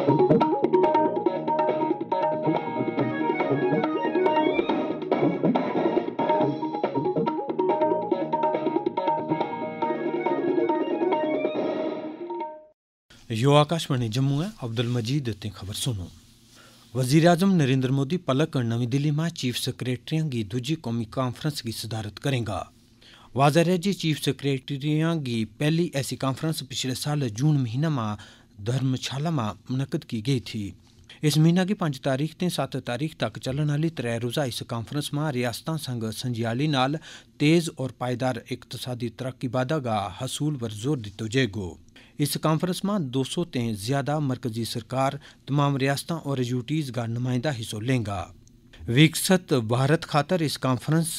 यो आकाशवाणी जम्मू है अब्दुल मजीद ते खबर सुनो वजीर अजम नरेंद्र मोदी पलक नवी दिल्ली में चीफ सेक्रेटरियों की दूजी कौमी कॉन्फ्रेंस की सदारत करेगा वाजह है जी चीफ सेक्रेटरियों की पहली ऐसी कॉन्फ्रेंस पिछले साल जून महीना में धर्मशाला में मुनद की गई थी इस महीना की पांच तारीख ते सत्त तारीख तक चलने वाली त्रै रोजा इस कॉन्फ्रेंस में रियासत संघ संजियाली नाल तेज और पायदार इकतसादी तरक्की बाधा का हसूल पर जोर दितो जाएगा इस कॉन्फ्रेंस में दो सौ ते ज्यादा मरकजी सरकार तमाम रियासत और यूटीज का नुमाइंदा हिस्सों लेंगा विकसित भारत खातर इस कॉन्फ्रेंस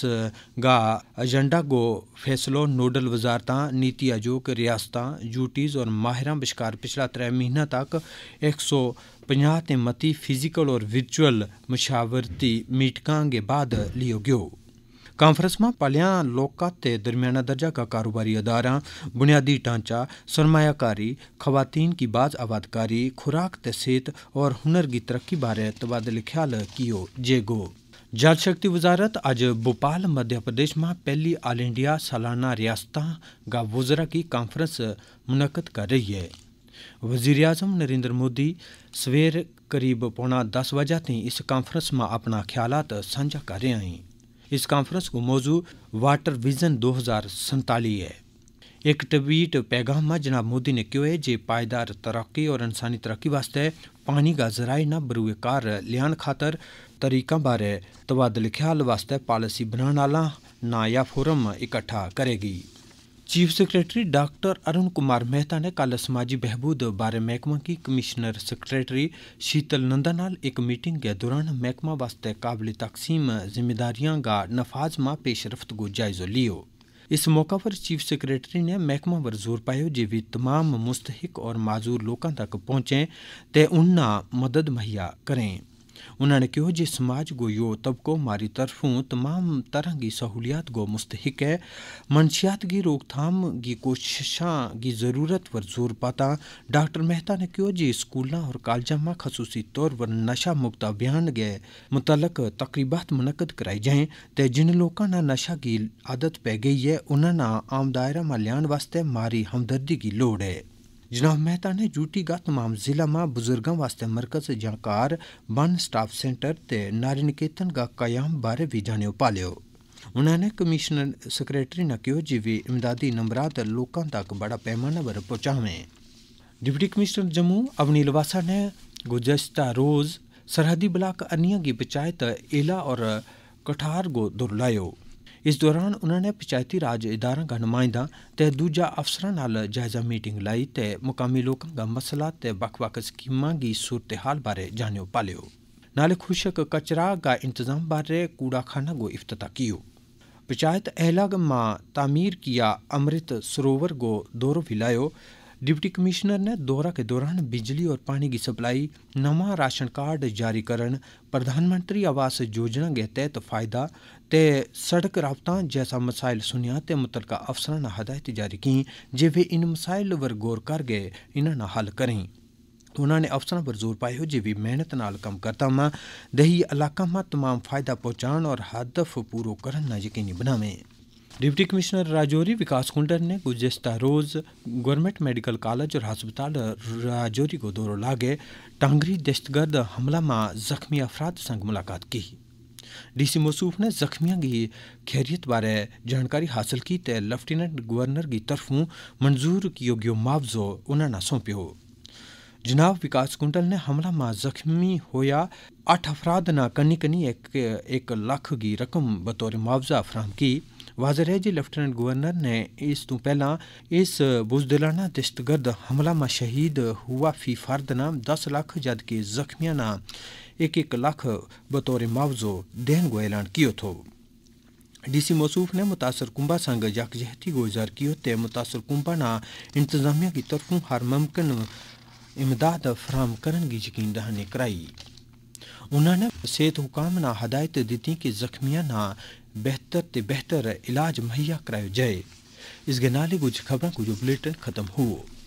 का एजेंडा गो फैसलो नोडल वजारत नीति आयोग रियासत यूटीज और माहिर बशकार पिछला त्रै महीना तक एक सौ पंजाह ते मती फिजिकल और वर्चुअल मशावरती मीटिंग के बाद लियो गया कांफ्रेंस में पालियां लोका ते दरमियाना दर्जा का कारोबारी अदारा बुनियादी ढांचा सरमायाकारी खवातीन की बाज आबादकारी खुराक ते सेहत और हुनर की तरक्की बारे तबादले ख्याल कियो जेगो जल शक्ति वजारत अज भोपाल मध्य प्रदेश में पहली आल इंडिया सालाना रियासत का वजरा की कांफ्रेंस मुनद कर रही है वजीर अजम नरेंद्र मोदी सवेर करीब पौना दस बजे तक इस कांफ्रेंस में अपना ख्याल साझा कर रहे हैं इस कॉन्फ्रेंस को मौजू वाटर विजन दो हज़ार संताली है एक ट्वीट पैगाम में जनाब मोदी ने क्यों है जे पायदार तरक्की और इंसानी तरक्की वास्ते पानी का न ना कार लियान खातर तरीका बारे तबादले ख्याल वास्ते पॉलिसी बनाने ना या फोरम इकट्ठा करेगी chief secretary doctor Arun Kumar Mehta ने कल समाजी बहबूद बारे महकमा की कमिश्नर सेक्रेटरी शीतल नंदा नाल एक मीटिंग के दौरान महकमा वास्ते काबिली तकसीम जिम्मेदारियां का नफाज मां पेशरफ्त को जायजो लियो इस मौका पर चीफ सेक्रेटरी ने महकमा पर जोर पायो जे वे तमाम मुस्तहिक और माजूर लोगों तक पहुंचे ते उन्ना मदद मुहैया करें उन्होंने कहो जो समाज गो यो तबको मारी तरफों तमाम तरह की सहूलियात गो मुस्तक है मनशियात की रोकथाम की कोशिशा की ज़रूरत पर जोर पाता डॉक्टर मेहता ने कहो जो स्कूल और कॉलेजा में खसूसी तौर पर नशा मुक्त अभियान के मुतल तकरीबात मुनकद कराई जाएँ तो जिन लोगों ने नशा की आदत पै गई है उन्होंने आम दायरा में लियान वास्ते मारी हमदर्दी की लड़ है जनाब मेहता ने जूटी गा तमाम जिला में बुजुर्गों वास्ते मरकज जानकार बन स्टाफ सेंटर ते नारी निकेतन गा कयाम बारे भी जाने पालियो उन्होंने कमिश्नर सेक्रेटरी ने कहो जी भी इमदादी नंबर लोगों तक बड़ा पैमाने पर पहुंचावें डिप्टी कमिश्नर जम्मू अवनी लवासा ने गुजश्ता रोज़ सरहदी ब्लाक अनिया की पंचायत एला और कठार को गो दुरलायो ਇਸ ਦੌਰਾਨ ਉਹਨਾਂ ਨੇ ਪੰਚਾਇਤੀ ਰਾਜ ਇਦਾਰਾਂ ਦਾ ਨੁਮਾਇੰਦਾ ਤੇ ਦੂਜਾ ਅਫਸਰਾਂ ਨਾਲ ਜਾਇਜ਼ਾ ਮੀਟਿੰਗ ਲਈ ਤੇ ਮੁਕਾਮੀ ਲੋਕਾਂ ਦਾ ਮਸਲਾ ਤੇ ਵੱਖ-ਵੱਖ ਸਕੀਮਾਂ ਦੀ ਸੂਰਤ-ਹਾਲ ਬਾਰੇ ਜਾਣਿਓ ਪਾਲਿਓ नाले खुशक कचरा का इंतजाम बारे कूड़ा खाना गो अफ्त कियो पंचायत अहलाग मां तामीर किया अमृत सरोवर गो दौरो भी लायो डिप्टी कमिश्नर ने दौरा के दौरान बिजली और पानी की सप्लाई नवा राशन कार्ड जारी करण प्रधानमंत्री आवास योजना के तहत फायदा ते सड़क राबता जैसा मसाइल सुनिया ते मुतलका अफसर ने हदायत जारी की जे वे इन मसाइल पर गौर करके इन्हों हल करें तो उन्होंने अफसरों पर जोर पाया जे भी मेहनत नाल कम करता मां दही इलाका में तमाम फायदा पहुंचाने और हदफ पूरा करना यकीनी बनावें डिप्टी कमिश्नर राजौरी विकास कुंडर ने गुजशत रोज़ गवर्नमेंट मेडिकल कॉलेज और हस्पताल राजौरी को दौरों लागे टांगरी दहशतगर्द हमला में जख्मी अफराद संग मुलाकात की डीसी मसूफ ने जख्मियों की खैरियत बारे जानकारी हासिल की ते लेफ्टिनेंट गवर्नर की तरफों मंजूर योग्य मुआवजो उन्होंने सौंपो जनाब विकास कुंडल ने हमला में जख्मी होया अठ अफराद ना कनी कनी एक, एक लाख की रकम बतौर मुआवजा फराहम की ਵਾਜ਼ਰ है ਜੀ ਲੈਫਟੀਨੈਂਟ गवर्नर ने इस ਤੋਂ इस ਇਸ दहशतगर्द हमला में शहीद हुआ फी फर्द ਫਰਦ दस 10 ਲੱਖ ਜਦਕਿ जख्मिया ਨਾ एक एक लाख बतौर मुआवजो देन गो ऐलान कियो थो डीसी मौसूफ ने मुतासर कुंभा संग यकजहती गुजार कियो ते मुतासर कुंभा ना इंतजामिया की तरफों हर मुमकिन इमदाद फराम करने की यकीन दहानी कराई उन्होंने सेहत हुकाम ना हदायत दी कि जख्मिया ना बेहतर ते बेहतर इलाज मुहैया कराया जाए इस गे नाले कुछ खबर कुछ बुलेटिन ख़त्म हुआ